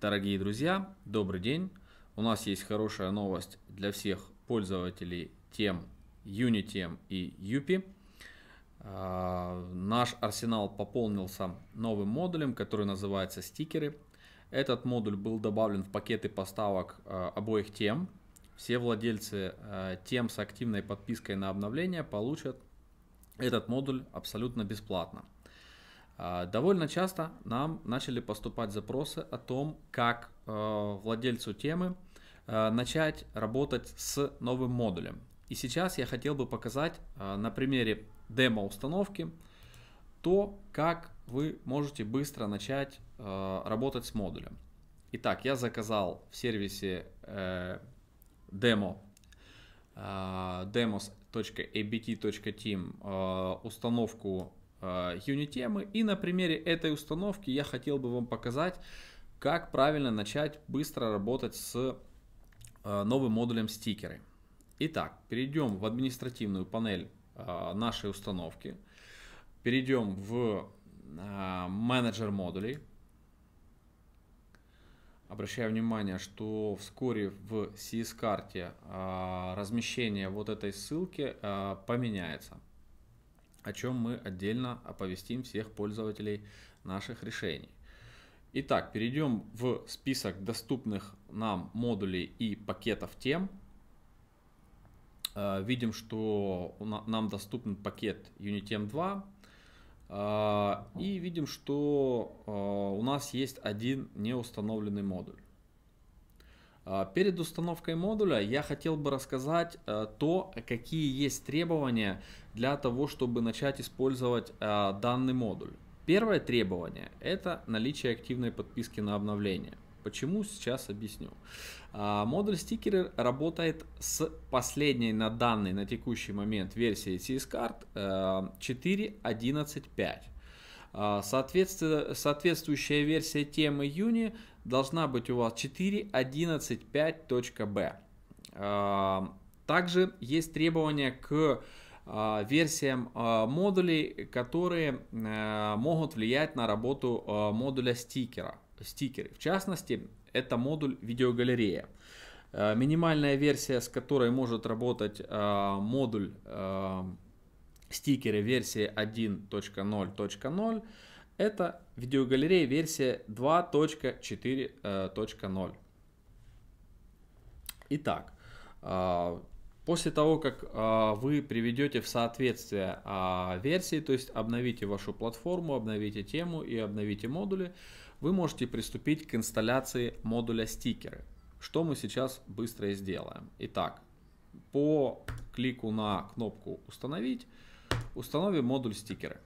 Дорогие друзья, добрый день. У нас есть хорошая новость для всех пользователей тем Unity и Yupi. А, наш арсенал пополнился новым модулем, который называется стикеры. Этот модуль был добавлен в пакеты поставок а, обоих тем. Все владельцы а, тем с активной подпиской на обновление получат этот модуль абсолютно бесплатно. А, довольно часто нам начали поступать запросы о том, как э, владельцу темы э, начать работать с новым модулем. И сейчас я хотел бы показать э, на примере демо-установки то, как вы можете быстро начать работать с модулем. Итак, я заказал в сервисе демо demo demos.abt.team установку Unity-темы. Э, И на примере этой установки я хотел бы вам показать, как правильно начать быстро работать с э, новым модулем стикеры. Итак, перейдем в административную панель э, нашей установки. Перейдем в менеджер модулей. Обращаю внимание, что вскоре в CS-карте размещение вот этой ссылки поменяется о чем мы отдельно оповестим всех пользователей наших решений. Итак, перейдем в список доступных нам модулей и пакетов тем. Э, видим, что нам доступен пакет Unitem 2. Э, и видим, что э, у нас есть один неустановленный модуль. А, перед установкой модуля я хотел бы рассказать э, то, какие есть требования для того, чтобы начать использовать э, данный модуль. Первое требование – это наличие активной подписки на обновление. Почему, сейчас объясню. А, модуль стикеры работает с последней на данный, на текущий момент версии CS-карт 4.11.5. Соответствующая версия темы Юни должна быть у вас 4.11.5.b. А, также есть требования к а, версиям а, модулей, которые могут влиять на работу модуля стикера. Стикеры. В частности, это модуль видеогалерея. Минимальная версия, с которой может работать модуль стикеры версии 1.0.0 это видеогалерея версия 2.4.0. Итак, а, после того, как а, вы приведете в соответствие а, версии, то есть обновите вашу платформу, обновите тему и обновите модули, вы можете приступить к инсталляции модуля стикеры. Что мы сейчас быстро и сделаем. Итак, по клику на кнопку «Установить» установим модуль стикеры.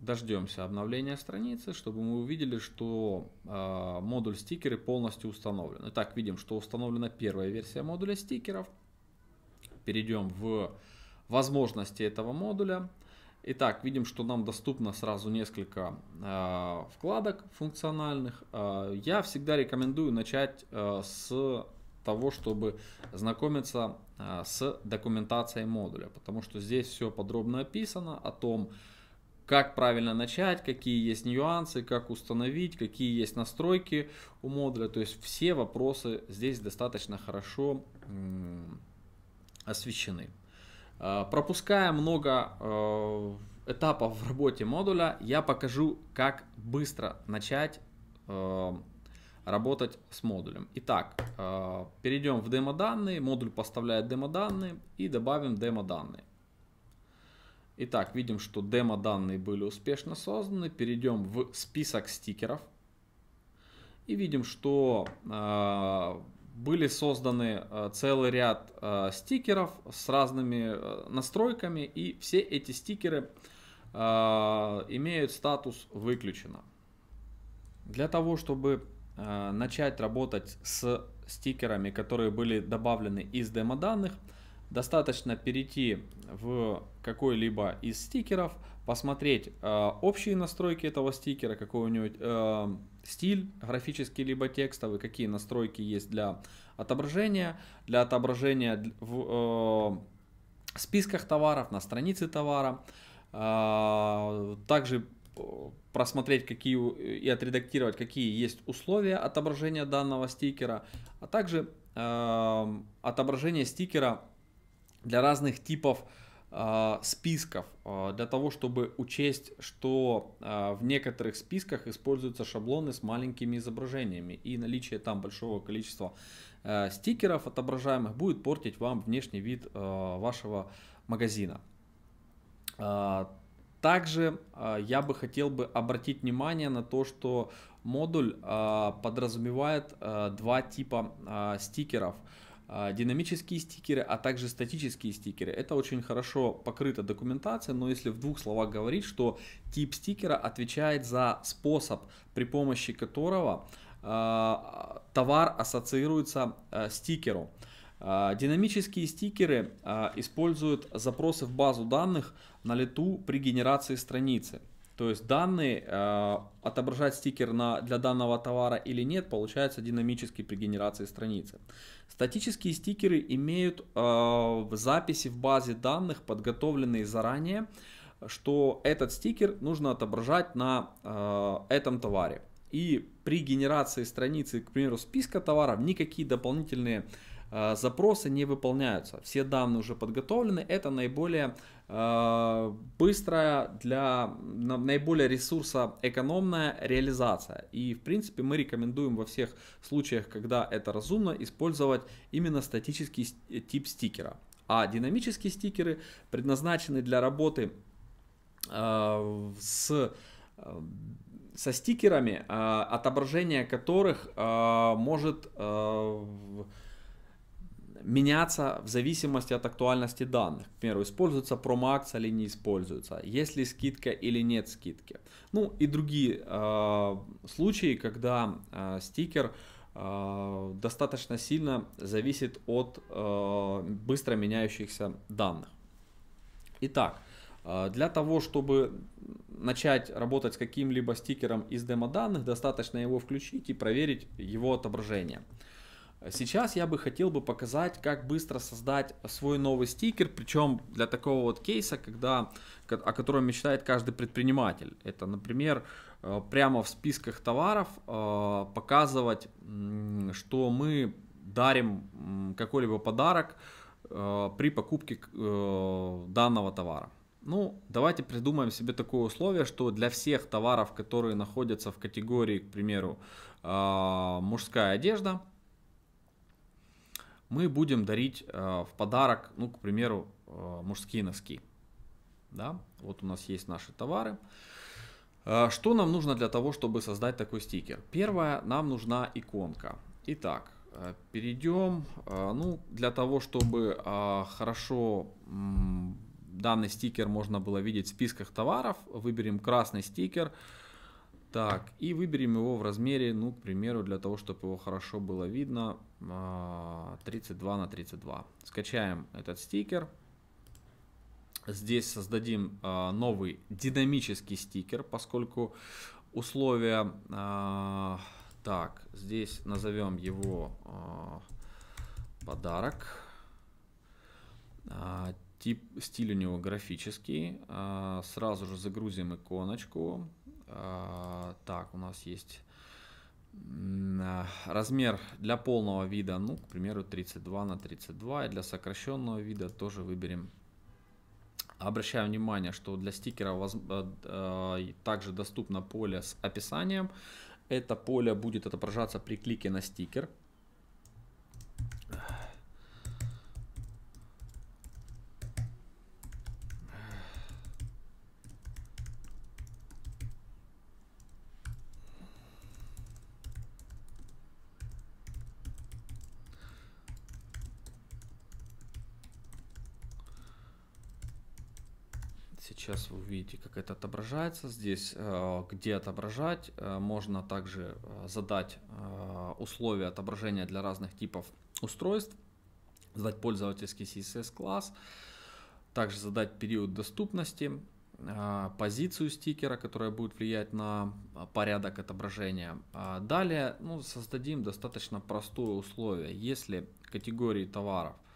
дождемся обновления страницы, чтобы мы увидели, что э, модуль стикеры полностью установлен. Итак, видим, что установлена первая версия модуля стикеров. Перейдем в возможности этого модуля. Итак, видим, что нам доступно сразу несколько э, вкладок функциональных. Э, я всегда рекомендую начать э, с того, чтобы знакомиться э, с документацией модуля, потому что здесь все подробно описано о том, э, как правильно начать, какие есть нюансы, как установить, какие есть настройки у модуля. То есть все вопросы здесь достаточно хорошо освещены. А, пропуская много а, этапов в работе модуля, я покажу, как быстро начать а, работать с модулем. Итак, перейдем в демо-данные. Модуль поставляет демо-данные и добавим демо-данные. Итак, видим, что демо-данные были успешно созданы. Перейдем в список стикеров. И видим, что э, были созданы а, целый ряд э, стикеров с разными э, настройками. И все эти стикеры э, имеют статус «Выключено». Для того, чтобы э, начать работать с стикерами, которые были добавлены из демо-данных, э, достаточно перейти в какой-либо из стикеров, посмотреть э, общие настройки этого стикера, какой у него э, стиль графический либо текстовый, какие настройки есть для отображения, для отображения в э, списках товаров, на странице товара. Э, также э, просмотреть какие и отредактировать какие есть условия отображения данного стикера, а также э, отображение стикера для разных типов а, списков а, для того, чтобы учесть, что а, в некоторых списках используются шаблоны с маленькими изображениями и наличие там большого количества э, стикеров отображаемых будет портить вам внешний вид э, вашего магазина. Также я бы хотел бы обратить внимание на то, что модуль подразумевает э, два типа стикеров – а, динамические стикеры, а также статические стикеры. Это очень хорошо покрыта документация, но если в двух словах говорить, что тип стикера отвечает за способ, при помощи которого а, товар ассоциируется а, стикеру. Динамические стикеры используют запросы в базу данных на лету при генерации страницы. То есть данные, э, отображать стикер на, для данного товара или нет, получается динамически при генерации страницы. Статические стикеры имеют э, в записи в базе данных, подготовленные заранее, что этот стикер нужно отображать на э, этом товаре. И при генерации страницы, к примеру, списка товаров, никакие дополнительные Э, запросы не выполняются. Все данные уже подготовлены. Это наиболее э, быстрая для наиболее ресурсоэкономная реализация. И в принципе мы рекомендуем во всех случаях, когда это разумно, использовать именно статический э, тип стикера. А динамические стикеры предназначены для работы с со стикерами, отображение которых может меняться в зависимости от актуальности данных. К примеру, используется промо или не используется, есть ли скидка или нет скидки. Ну и другие э, случаи, когда э, стикер э, достаточно сильно зависит от э, быстро меняющихся данных. Итак, э, для того, чтобы начать работать с каким-либо стикером из демо-данных, достаточно его включить и проверить его отображение. Э, Сейчас я бы хотел бы показать, как быстро создать свой новый стикер, причем для такого вот кейса, когда, о котором мечтает каждый предприниматель. Это, например, э, прямо в списках товаров э, показывать, что мы дарим какой-либо подарок э, при покупке данного товара. Ну, давайте придумаем себе такое условие, что для всех товаров, которые находятся в категории, к примеру, мужская одежда – мы будем дарить э, в подарок, ну, к примеру, э, мужские носки. Да? Вот у нас есть наши товары. Э, что нам нужно для того, чтобы создать такой стикер? Первое, нам нужна иконка. Итак, перейдем. Ну, для того, чтобы хорошо данный стикер можно было видеть в списках товаров, выберем красный стикер. Так, и выберем его в размере, ну, к примеру, для того, чтобы его хорошо было видно, 32 а, на 32. Скачаем этот стикер. Здесь создадим а, новый динамический стикер, поскольку условия... А, так, здесь назовем его подарок. Тип, стиль у него графический. Сразу же загрузим иконочку. Так, у нас есть а, размер для полного вида, ну, к примеру, 32 на 32. И для сокращенного вида тоже выберем. Обращаю внимание, что для стикера воз... А, а, также доступно поле с описанием. Это поле будет отображаться при клике на стикер. Сейчас вы увидите, как это отображается. Здесь, э, где отображать, э, можно также э, задать условия отображения для разных типов устройств, задать пользовательский CSS-класс, также задать период доступности, позицию стикера, которая будет влиять на порядок отображения. А далее ну, создадим достаточно простое условие. Если категории товаров –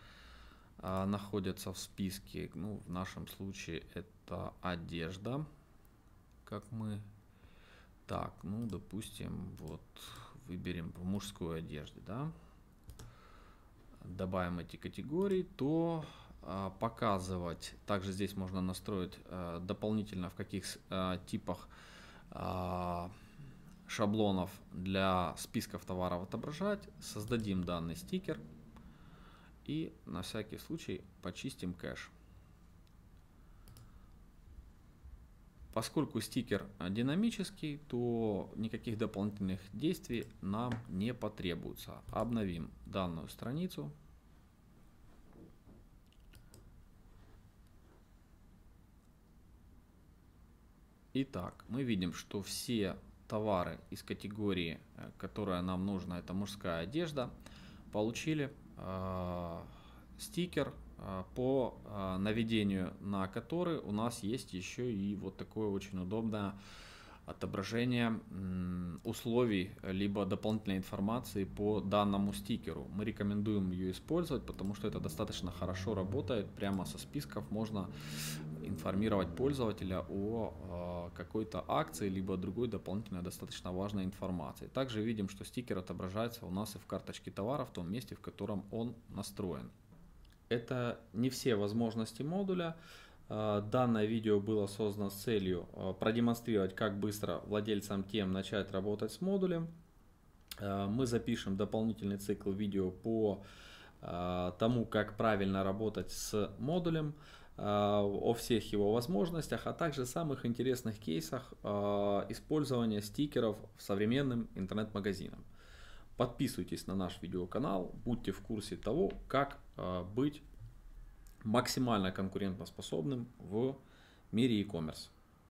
а, находятся в списке. Ну, в нашем случае это одежда, как мы. Так, ну, допустим, вот выберем в мужской одежде, да, добавим эти категории, то а, показывать, также здесь можно настроить а, дополнительно, в каких типах шаблонов для списков товаров отображать. Создадим данный стикер. И на всякий случай почистим кэш. Поскольку стикер динамический, то никаких дополнительных действий нам не потребуется. Обновим данную страницу. Итак, мы видим, что все товары из категории, э, которая нам нужна, это мужская одежда, получили Э, стикер э, по э, наведению на который у нас есть еще и вот такое очень удобное отображение условий либо дополнительной информации по данному стикеру. Мы рекомендуем ее использовать, потому что это достаточно хорошо работает. Прямо со списков можно информировать пользователя о э, какой-то акции либо другой дополнительной достаточно важной информации. Также видим, что стикер отображается у нас и в карточке товара в том месте, в котором он настроен. Это не все возможности модуля. Э, данное видео было создано с целью э, продемонстрировать, как быстро владельцам тем начать работать с модулем. Мы запишем дополнительный цикл видео по тому, как правильно работать с модулем. Э, о всех его возможностях, а также самых интересных кейсах э, использования стикеров в современным интернет-магазинам. Подписывайтесь на наш видеоканал, будьте в курсе того, как э, быть максимально конкурентоспособным в мире e-commerce.